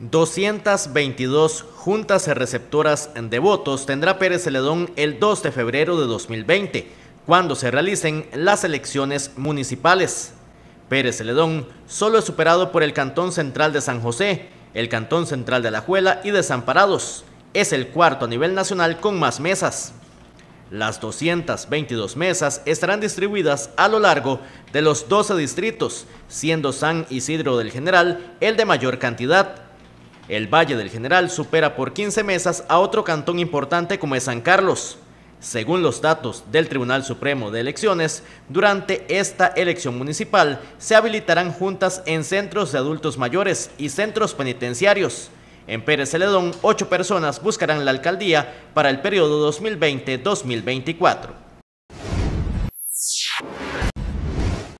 222 juntas receptoras de votos tendrá Pérez Celedón el 2 de febrero de 2020, cuando se realicen las elecciones municipales. Pérez Celedón solo es superado por el Cantón Central de San José, el Cantón Central de La Alajuela y Desamparados. Es el cuarto a nivel nacional con más mesas. Las 222 mesas estarán distribuidas a lo largo de los 12 distritos, siendo San Isidro del General el de mayor cantidad, el Valle del General supera por 15 mesas a otro cantón importante como es San Carlos. Según los datos del Tribunal Supremo de Elecciones, durante esta elección municipal se habilitarán juntas en centros de adultos mayores y centros penitenciarios. En Pérez Celedón, ocho personas buscarán la alcaldía para el periodo 2020-2024.